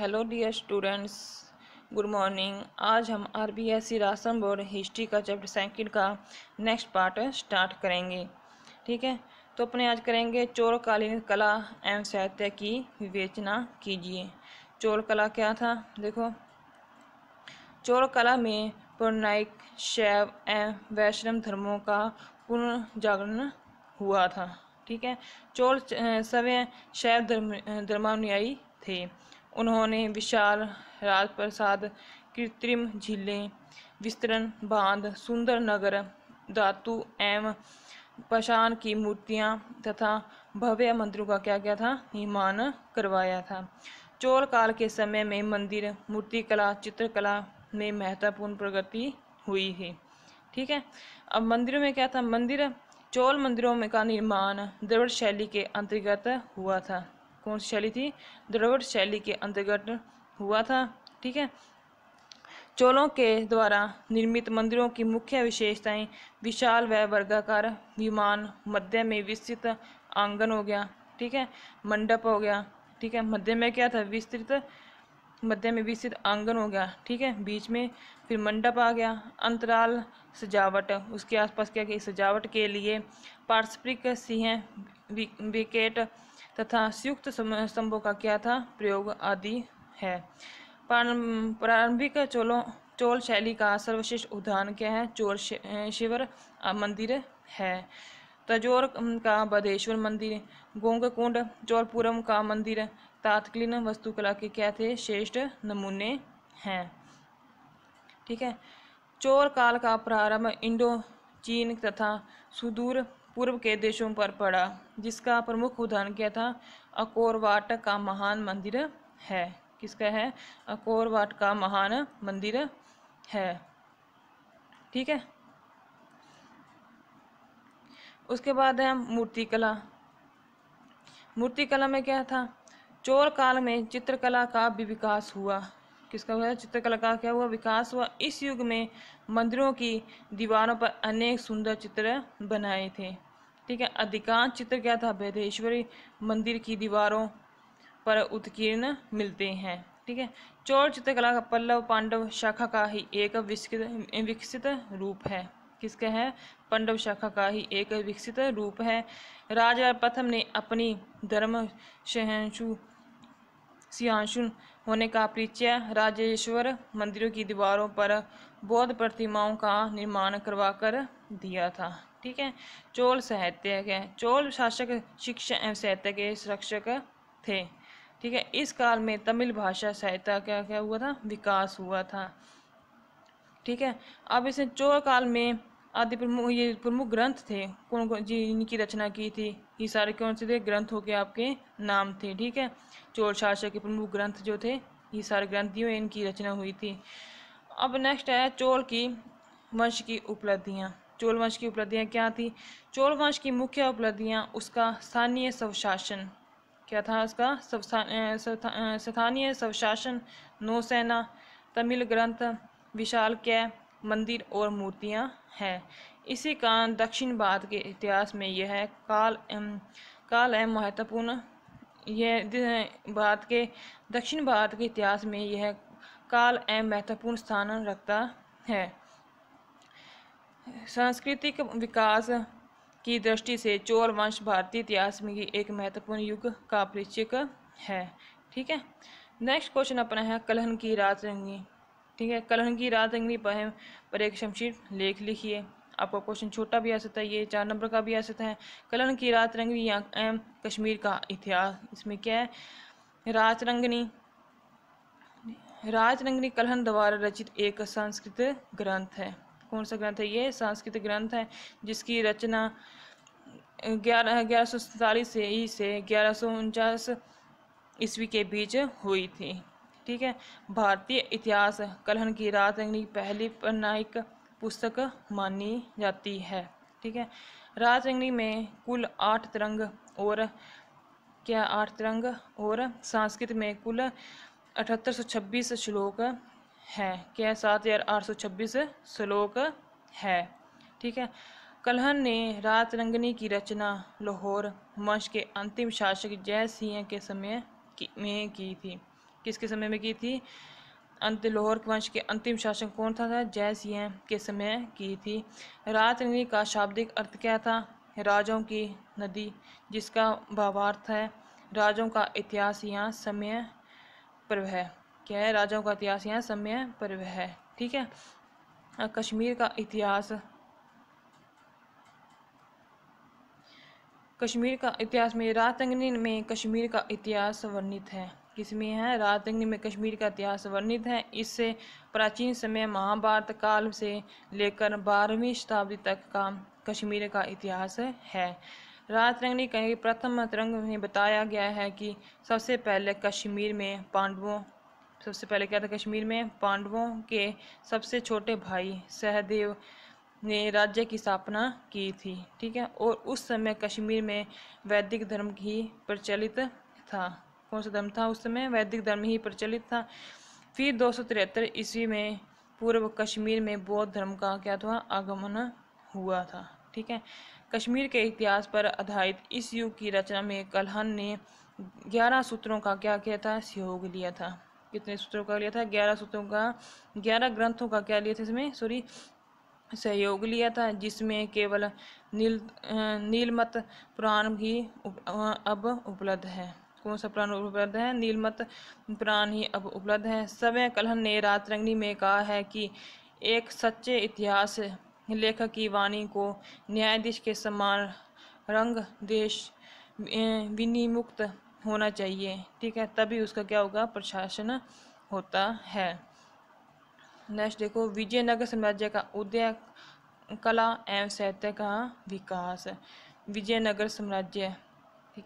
Hello dear students good morning आज हम R B S C राशन बोर्ड हिस्ट्री का चैप्टर सेकेंड का नेक्स्ट पार्ट स्टार्ट करेंगे ठीक है तो अपने आज करेंगे चोरकालीन कला एवं साहित्य की विवेचना कीजिए चोर कला क्या था देखो चोर कला में पुरनायक शैव एवं वैष्णव धर्मों का पुनर्जागरण हुआ था ठीक है चोर सवय शैव धर्म धर्मानुयायी थे उन्होंने विशाल राजप्रसाद कृत्रिम झीलें विस्तरण बांध सुंदर नगर धातु एवं पशान की मूर्तियां तथा भव्य मंदिरों का क्या क्या था निर्माण करवाया था चोल काल के समय में मंदिर मूर्तिकला चित्रकला में महत्वपूर्ण प्रगति हुई है ठीक है अब मंदिरों में क्या था मंदिर चोल मंदिरों में का निर्माण द्रविड़ शैली के अंतर्गत हुआ था कौन सी शैली थी द्रविड़ शैली के अंतर्गत हुआ था ठीक है चोलों के द्वारा निर्मित मंदिरों की मुख्य विशेषताएं विशाल व वर्गाकार विमान मध्य में विस्तृत आंगन हो गया ठीक है मंडप हो गया ठीक है मध्य में क्या था विस्तृत मध्य में विस्तृत आंगन हो गया ठीक है बीच में फिर मंडप आ गया अंतराल सजावट उसके आसपास क्या कि सजावट के लिए पारस्परिक सिंह विकेट तथा संयुक्त स्तंभों का क्या था प्रयोग आदि है प्रारंभिक चोलों चोल शैली का सर्वश्रेष्ठ उदाहरण क्या है चोर शिवर मंदिर है तजोर का बदेश्वर मंदिर गोंग कुंड चोरपुरम का मंदिर तात्कालीन वस्तुकला के क्या थे श्रेष्ठ नमूने हैं ठीक है चोर काल का प्रारंभ इंडो चीन तथा सुदूर पूर्व के देशों पर पड़ा जिसका प्रमुख उदाहरण क्या था अकोरवाट का महान मंदिर है किसका है अकोरवाट का महान मंदिर है ठीक है उसके बाद है मूर्तिकला मूर्तिकला में क्या था चोर काल में चित्रकला का भी विकास हुआ किसका हुआ चित्रकला का क्या हुआ विकास हुआ इस युग में मंदिरों की दीवारों पर अनेक सुंदर चित्र बनाए थे ठीक है अधिकांश चित्र क्या था बृहदेश्वरी मंदिर की दीवारों पर उत्कीर्ण मिलते हैं ठीक है चौर चित्रकला का पल्लव पांडव शाखा का ही एक विकसित विकसित रूप है किसका है पांडव शाखा का ही एक विकसित रूप है राजा प्रथम ने अपनी धर्म शहंशु सियांशु होने का परिचय राजेश्वर मंदिरों की दीवारों पर बौद्ध प्रतिमाओं का निर्माण करवाकर दिया था ठीक है चोल साहित्य है चोल शासक शिक्षा एवं साहित्य के संरक्षक थे ठीक है इस काल में तमिल भाषा साहित्य का क्या हुआ था विकास हुआ था ठीक है अब इसे चोल काल में आदि प्रमुख ये प्रमुख ग्रंथ थे कौन कौन जी इनकी रचना की थी ये सारे कौन से थे ग्रंथ हो के आपके नाम थे ठीक है चोल शासक के प्रमुख ग्रंथ जो थे ये सारे ग्रंथियों इनकी रचना हुई थी अब नेक्स्ट है चोल की वंश की उपलब्धियाँ चोल वंश की उपलब्धियाँ क्या थी चोल वंश की मुख्य उपलब्धियाँ उसका स्थानीय स्वशासन क्या था उसका स्थानीय स्वशासन नौसेना तमिल ग्रंथ विशाल कै मंदिर और मूर्तियाँ हैं इसी कारण दक्षिण भारत के इतिहास में यह है काल काल है महत्वपूर्ण यह भारत के दक्षिण भारत के इतिहास में यह काल एवं महत्वपूर्ण स्थान रखता है सांस्कृतिक विकास की दृष्टि से चोल वंश भारतीय इतिहास में एक महत्वपूर्ण युग का परिचयक है ठीक है नेक्स्ट क्वेश्चन अपना है कलहन की रात रंगनी ठीक है कलहन की रात रंगनी पर, पर एक शमशीर लेख लिखिए आपका क्वेश्चन छोटा भी आ सकता है ये चार नंबर का भी आ सकता है कलहन की रात रंगनी या कश्मीर का इतिहास इसमें क्या है रात रंगनी राज रंगनी कलहन द्वारा रचित एक संस्कृत ग्रंथ है कौन सा ग्रंथ है ये संस्कृत ग्रंथ है जिसकी रचना ग्यारह ग्यारह सौ सैंतालीस ही से ग्यारह सौ उनचास ईस्वी के बीच हुई थी ठीक है भारतीय इतिहास कलहन की रात की पहली पन्नाइक पुस्तक मानी जाती है ठीक है रात रंगनी में कुल आठ तरंग और क्या आठ तरंग और संस्कृत में कुल अठहत्तर सौ छब्बीस श्लोक है क्या सात हज़ार आठ सौ छब्बीस श्लोक है ठीक है कलहन ने रात रंगनी की रचना लाहौर वंश के अंतिम शासक जय सिंह के समय में की थी किसके समय में की थी अंत लाहौर वंश के अंतिम शासक कौन था, था? जय सिंह के समय की थी रात रंगनी का शाब्दिक अर्थ क्या था राजाओं की नदी जिसका भावार्थ है राजाओं का इतिहास यहाँ समय पर है क्या है राजाओं का इतिहास यहाँ समय पर वह है ठीक है कश्मीर का इतिहास कश्मीर का इतिहास में रातंगनी में कश्मीर का इतिहास वर्णित है किसमें है रातंगनी में कश्मीर का इतिहास वर्णित है इससे प्राचीन समय महाभारत काल से लेकर बारहवीं शताब्दी तक का कश्मीर का इतिहास है रातरंगनी कहीं प्रथम तरंग में बताया गया है कि सबसे पहले कश्मीर में पांडवों सबसे पहले क्या था कश्मीर में पांडवों के सबसे छोटे भाई सहदेव ने राज्य की स्थापना की थी ठीक है और उस समय कश्मीर में वैदिक धर्म ही प्रचलित था कौन सा धर्म था उस समय वैदिक धर्म ही प्रचलित था फिर दो ईस्वी में पूर्व कश्मीर में बौद्ध धर्म का क्या था आगमन हुआ था ठीक है कश्मीर के इतिहास पर आधारित इस युग की रचना में कलहन ने ग्यारह सूत्रों का क्या किया था सहयोग लिया था कितने सूत्रों का लिया था ग्यारह सूत्रों का ग्यारह ग्रंथों का क्या लिया था इसमें सॉरी सहयोग लिया था जिसमें केवल नील नीलमत पुराण ही उप, अब उपलब्ध है कौन सा प्राण उपलब्ध है नीलमत प्राण ही अब उपलब्ध है समय कलहन ने रातरंगनी में कहा है कि एक सच्चे इतिहास लेखक की वाणी को न्यायाधीश के समान रंग देश विनिमुक्त होना चाहिए ठीक है तभी उसका क्या होगा प्रशासन होता है नेक्स्ट देखो विजयनगर साम्राज्य का उदय कला एवं साहित्य का विकास विजयनगर साम्राज्य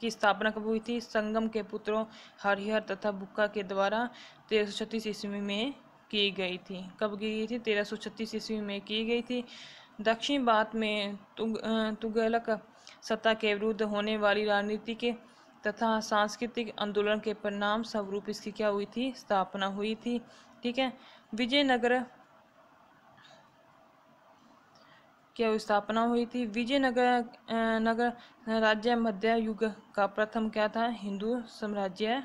की स्थापना कब हुई थी संगम के पुत्रों हरिहर तथा बुक्का के द्वारा तेरह सौ छत्तीस ईस्वी में की गई थी कब की गई थी तेरह सौ छत्तीस ईस्वी में की गई थी दक्षिण भारत में तुग तुगलक सत्ता के विरुद्ध होने वाली राजनीति के तथा सांस्कृतिक आंदोलन के परिणाम स्वरूप इसकी क्या हुई थी स्थापना हुई थी ठीक है विजयनगर क्या स्थापना हुई थी विजयनगर नगर राज्य मध्य युग का प्रथम क्या था हिंदू साम्राज्य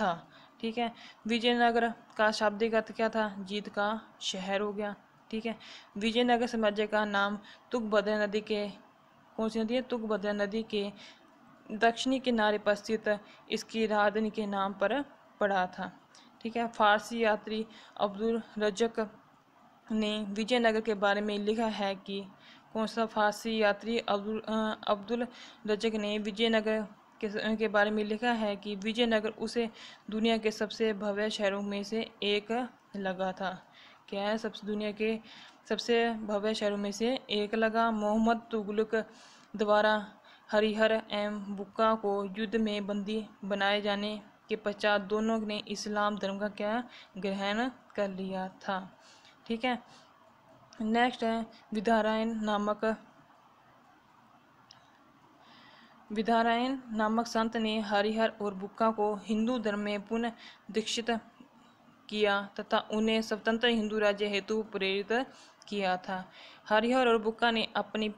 था ठीक है विजयनगर का शाब्दिक अर्थ क्या था जीत का शहर हो गया ठीक है विजयनगर साम्राज्य का नाम तुकभद्र नदी के कौन सी नदी है तुकभद्र नदी के दक्षिणी किनारे पर स्थित इसकी राजधानी के नाम पर पड़ा था ठीक है फारसी यात्री अब्दुल रजक ने विजयनगर के बारे में लिखा है कि कौन सा फारसी यात्री अब्दुल अब्दुल रजक ने विजयनगर के, के बारे में लिखा है कि विजयनगर उसे दुनिया के सबसे भव्य शहरों में से एक लगा था क्या है सबसे दुनिया के सबसे भव्य शहरों में से एक लगा मोहम्मद तुगलक द्वारा हरिहर एवं बुक्का को युद्ध में बंदी बनाए जाने के पश्चात दोनों ने इस्लाम धर्म का क्या ग्रहण कर लिया था ठीक है नेक्स्ट है विधारायण नामक विधारायण नामक संत ने हरिहर और बुक्का को हिंदू धर्म में पुनः दीक्षित किया तथा उन्हें स्वतंत्र हिंदू राज्य हेतु प्रेरित किया था हरिहर और बुक्का ने अपनी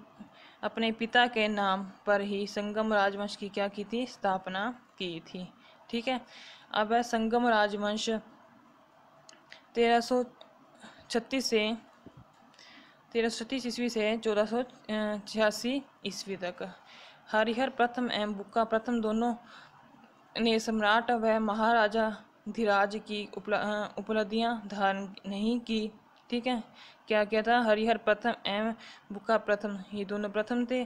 अपने पिता के नाम पर ही संगम राजवंश की क्या की थी स्थापना की थी ठीक है अब है संगम राजवंश 1336 से तेरह सौ छत्तीस ईस्वी से चौदह सौ छियासी ईस्वी तक हरिहर प्रथम एवं बुक्का प्रथम दोनों ने सम्राट व महाराजा धीराज की उपलब्धियां धारण नहीं की ठीक है क्या क्या था हरिहर प्रथम एवं बुका प्रथम ये दोनों प्रथम थे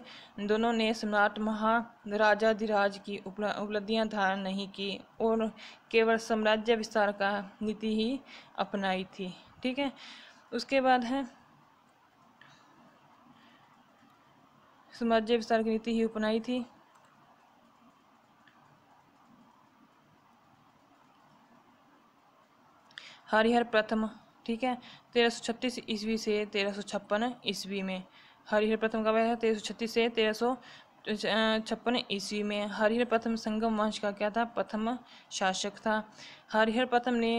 दोनों ने सम्राट महाराजा धीराज की उपलब्धियां धारण नहीं की और केवल साम्राज्य विस्तार का नीति ही अपनाई थी ठीक है उसके बाद है साम्राज्य विस्तार की नीति ही अपनाई थी हरिहर प्रथम ठीक है तेरह सौ छत्तीस ईस्वी से तेरह सौ छप्पन ईस्वी में हरिहर प्रथम का था तेरह सौ छत्तीस से तेरह सौ छप्पन ईस्वी में हरिहर प्रथम संगम वंश का क्या था प्रथम शासक था हरिहर प्रथम ने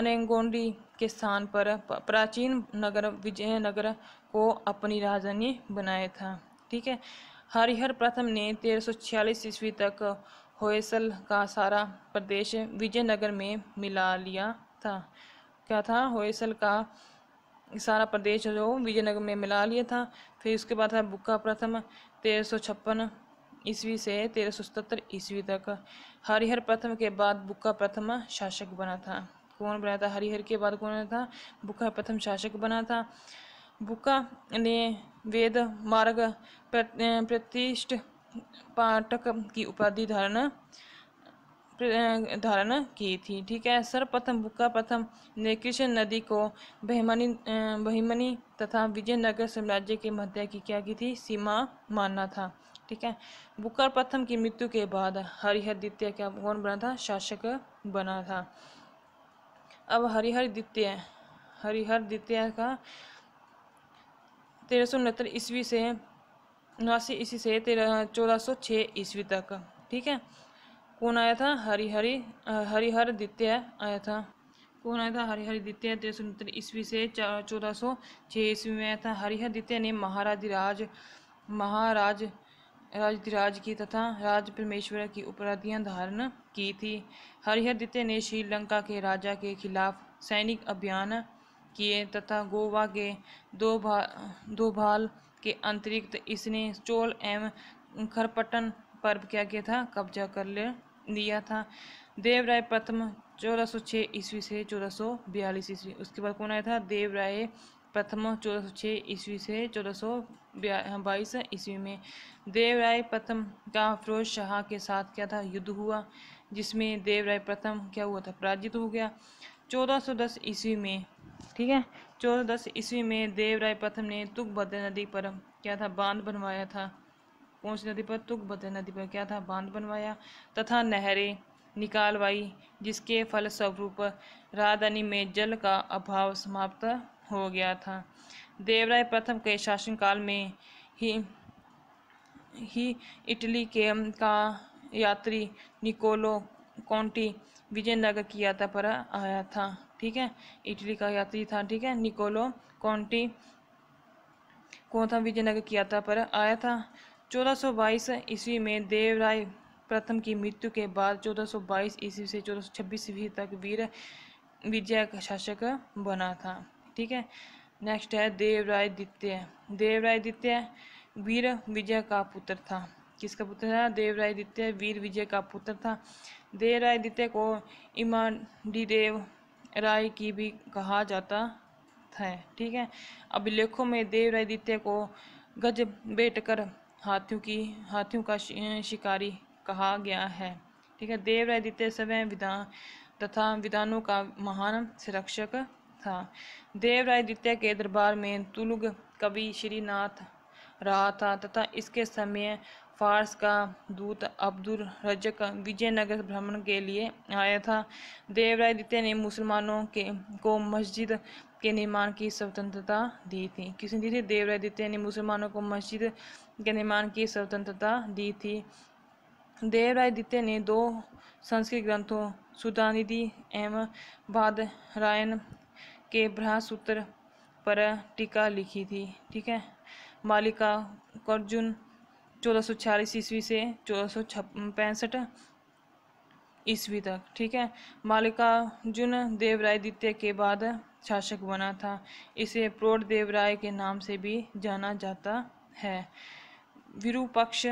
अनेगोंडी के स्थान पर प्राचीन नगर विजयनगर को अपनी राजधानी बनाया था ठीक है हरिहर प्रथम ने तेरह सौ छियालीस ईस्वी तक होयसल का सारा प्रदेश विजयनगर में मिला लिया था क्या था होयसल का सारा प्रदेश जो विजयनगर में मिला लिया था फिर उसके बाद था बुक्का प्रथम तेरह सौ छप्पन ईस्वी से तेरह सौ सतहत्तर ईस्वी तक हरिहर प्रथम के बाद बुक्का प्रथम शासक बना था कौन बना था हरिहर के बाद कौन बना था बुक्का प्रथम शासक बना था बुक्का ने वेद मार्ग प्रतिष्ठ पाठक की उपाधि धारण धारण की थी ठीक है सर्वप्रथम बुक्का प्रथम ने कृष्ण नदी को बहिमनी बहिमनी तथा विजयनगर साम्राज्य के मध्य की क्या की थी सीमा मानना था ठीक है बुक्का प्रथम की मृत्यु के बाद हरिहर द्वितीय क्या कौन बना था शासक बना था अब हरिहर द्वितीय हरिहर द्वितीय का तेरह सौ उनहत्तर ईस्वी से उनासी ईस्वी से तेरह चौदह सौ छः ईस्वी तक ठीक है कौन आया था हरिहरि हरिहर द्वितीय आया था कौन आया था हरिहर द्वितीय तेरह सौ उनहत्तर ईस्वी से चौदह सौ छः ईस्वी में आया था हरिहर द्वितीय ने राज महाराज राजधिराज की तथा राज परमेश्वर की उपराधियाँ धारण की थी हरिहर द्वितीय ने श्रीलंका के राजा के खिलाफ सैनिक अभियान किए तथा गोवा के दो भा दो भाल के अंतरिक्त इसने चोल एवं खरपटन पर क्या किया था कब्जा कर लिया दिया था देवराय प्रथम चौदह सौ छः ईस्वी से चौदह सौ बयालीस ईस्वी उसके बाद कौन आया था देवराय प्रथम चौदह सौ छः ईस्वी से चौदह सौ हाँ, बाईस ईस्वी में देवराय प्रथम का फिरोज शाह के साथ क्या था युद्ध हुआ जिसमें देवराय प्रथम क्या हुआ था पराजित हो गया चौदह सौ दस ईस्वी में ठीक है चौदह दस ईस्वी में देवराय प्रथम ने तुगभद्र नदी पर क्या था बांध बनवाया था पहुँच नदी पर तुगभद्र नदी पर क्या था बांध बनवाया तथा नहरें निकालवाई जिसके फलस्वरूप राजधानी में जल का अभाव समाप्त हो गया था देवराय प्रथम के शासनकाल में ही ही इटली के का यात्री निकोलो कॉन्टी विजयनगर की यात्रा पर आया था ठीक है इटली का यात्री था ठीक है निकोलो कॉन्टी कौन था विजयनगर की यात्रा पर आया था 1422 ईस्वी में देवराय प्रथम की मृत्यु के बाद 1422 ईस्वी से 1426 ईस्वी तक वीर विजय का शासक बना था ठीक है नेक्स्ट है देवराय द्वितीय देवराय द्वितीय वीर विजय का पुत्र था किसका पुत्र था देवराय द्वितीय वीर विजय का पुत्र था देवराय द्वितीय को इमांडी देव राय की भी कहा जाता है ठीक है अभिलेखों में देवराय द्वितीय को गज बेटकर हाथियों की हाथियों का शिकारी कहा गया है ठीक है देव देवरादित्य समय विधान तथा विधानों का महान संरक्षक था देव देवरादित्य के दरबार में तुलुग कवि श्रीनाथ रहा था तथा इसके समय फारस का दूत अब्दुल रजक विजयनगर भ्रमण के लिए आया था देवराय देवरादित्य ने मुसलमानों के को मस्जिद के निर्माण की स्वतंत्रता दी थी किसने दी थी देवराय देवरादित्य ने मुसलमानों को मस्जिद के निर्माण की स्वतंत्रता दी थी देवराय दित्य ने दो संस्कृत ग्रंथों सुधानिधि एवं बादरायण के ब्रहसूत्र पर टीका लिखी थी ठीक है मालिका कर्जुन चौदह सौ छियालीस ईस्वी से चौदह सौ पैंसठ ईस्वी तक ठीक है मालिकार्जुन देवराय द्वितीय के बाद शासक बना था इसे प्रोड देवराय के नाम से भी जाना जाता है विरूपक्ष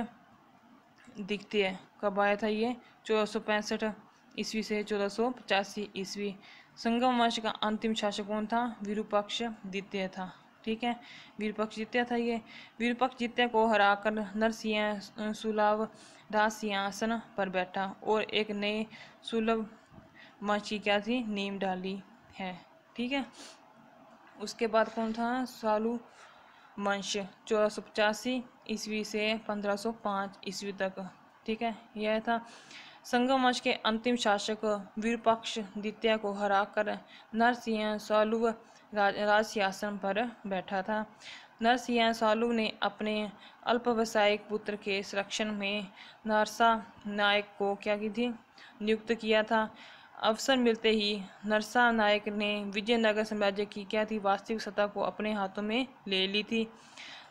दिखती है कब आया था ये चौदह सौ पैंसठ ईस्वी से चौदह सौ पचासी ईस्वी संगम वंश का अंतिम शासक कौन था विरूपक्ष द्वितीय था ठीक है वीरपक्ष जित्या था ये वीरपक्ष जित्या को हराकर नरसिंह सुलभ राज सिंहासन पर बैठा और एक नए सुलभ वंश की क्या थी नीम डाली है ठीक है उसके बाद कौन था सालू वंश चौदह सौ पचासी ईस्वी से पंद्रह सौ पाँच ईस्वी तक ठीक है यह था संगम वंश के अंतिम शासक वीरपक्ष द्वितीय को हराकर नरसिंह सालुव राज राजसिंहासन पर बैठा था नरसिंह सालुव ने अपने अल्पवसायिक पुत्र के संरक्षण में नरसा नायक को क्या की थी नियुक्त किया था अवसर मिलते ही नरसा नायक ने विजयनगर साम्राज्य की क्या थी वास्तविक सत्ता को अपने हाथों में ले ली थी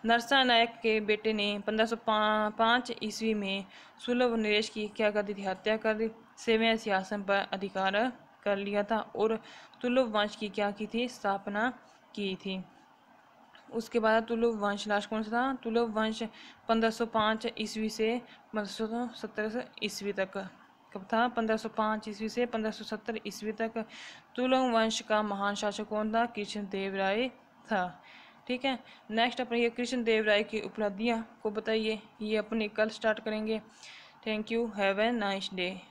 नरसा नायक के बेटे ने पंद्रह सौ पाँच ईस्वी में सुलभ नरेश की क्या कर दी थी हत्या कर सेवया सिंहासन पर अधिकार कर लिया था और तुलभ वंश की क्या की थी स्थापना की थी उसके बाद तुलभ वंश लास्ट कौन सा था तुलभ वंश 1505 ईस्वी से पंद्रह सौ ईस्वी तक कब था 1505 ईस्वी से 1570 ईस्वी तक तुलंग वंश का महान शासक कौन था कृष्ण देव राय था ठीक है नेक्स्ट अपने ये कृष्ण देव राय की उपलब्धियाँ को बताइए ये अपने कल स्टार्ट करेंगे thank you have a nice day